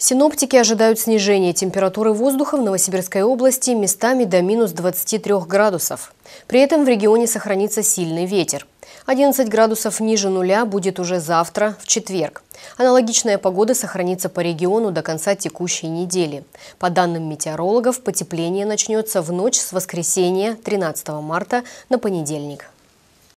Синоптики ожидают снижения температуры воздуха в Новосибирской области местами до минус 23 градусов. При этом в регионе сохранится сильный ветер. 11 градусов ниже нуля будет уже завтра, в четверг. Аналогичная погода сохранится по региону до конца текущей недели. По данным метеорологов, потепление начнется в ночь с воскресенья 13 марта на понедельник.